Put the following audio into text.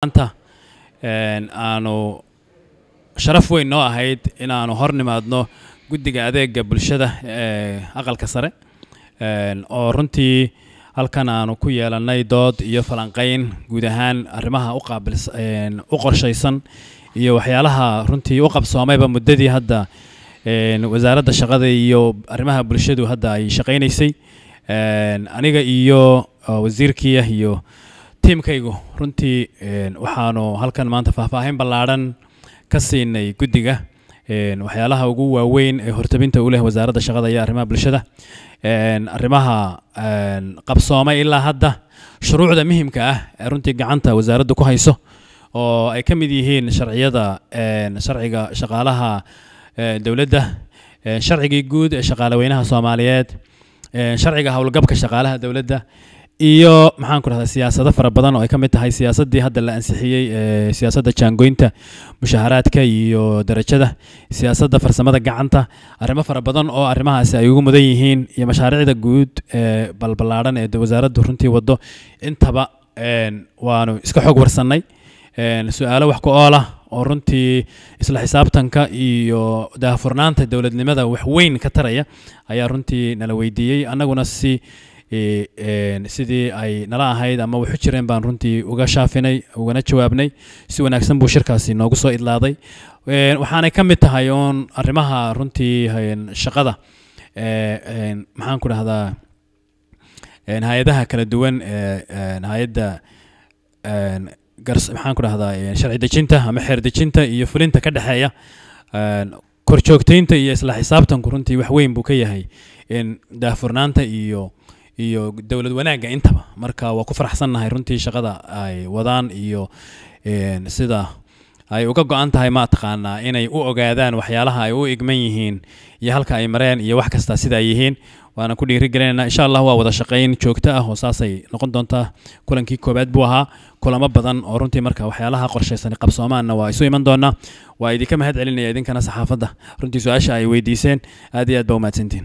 aanu sharaf weyn noo ahayd inaanu hor nimaadno guddiga adeega bulshada ee aqalka sare oo runtii halkan aanu ku yeelanay dood iyo falanqayn guud ahaan arrimaha u qorshaysan iyo waxyaalaha runtii u qabsoomayba muddadii hadda wasaaradda shaqada iyo arrimaha bulshadu hadda ay shaqaynaysay aniga iyo wasiirkiya ah iyo tiimkaygu runtii waxaanu halkan maanta faahfaahin ballaadhan ka siinay guddiga waxyaalaha ugu waaweyn ee hortabinta u leh wasaaradda shaqada iyo arrimaha bulshada arrimaha qabsoomay ilaa hadda shuruucda muhimka ah ee runtii gacanta wasaaraddu ku hayso oo ay ka mid yihiin sharciyada sharciga shaqaalaha dowladda sharcigii guud ee shaqaaleweynaha soomaaliyeed sharciga howlgabka shaqaalaha dowladda iyo maxaan ku rahdaa siyaasado fara badan oo ay ka mid tahay siyaasaddii hadda la ansixiyey eh, siyaasadda jaangoynta mushaharaadka iyo darajada siyaasadda farsamada gacanta arrimo fara badan oo arrimahaasi ay ugu mudan yihiin iyo mashaariicda guud ee balballaaran ee wasaaraddu runtii waddo intaba waanu iska xog warsannay su-aalo wax ku ool oo runtii isla xisaabtanka iyo daahfurnaanta dowladnimada waxweyn ka taraya ayaa runtii nala weydiiyey annaguna si sidii ay nala ahayd ama waxu jireen baan runtii uga shaafinay ugana jawaabnay si wanaagsan buu shirkaasi noogu soo idlaaday waxaanay ka mid tahay oon arrimaha runtii shaqada maxaan ku dhahdaa hay-adaha kala duwan hay-adda maxaan ku dhahdaa sharci dejinta ama xeer dejinta iyo fulinta ka dhexeeya korjoogtaynta iyo isla xisaabtanku runtii wax weyn buu ka yahay daafurnaanta iyo iyo dowlad wanaagga intaba marka waa ku faraxsannahay runtii shaqada ay wadaan iyo sida ay uga go-an tahay mataqaanaa inay u ogaadaan waxyaalaha ay u igman yihiin iyo halka ay mareen iyo wax kasta sida ay yihiin waana ku dhiirigelinayna insha allah waa wada shaqayn joogto ah oo saasay noqon doontaa kulankii koobaad buu ahaa kulamo badan oo runtii marka waxyaalaha qorshaysan qabsoomaanna waa isu iman doonaa waa idinka mahad celinaya idinkana saxaafadda runtii su-aasha ay weydiiseen aad iyo aad ba umahadsantiin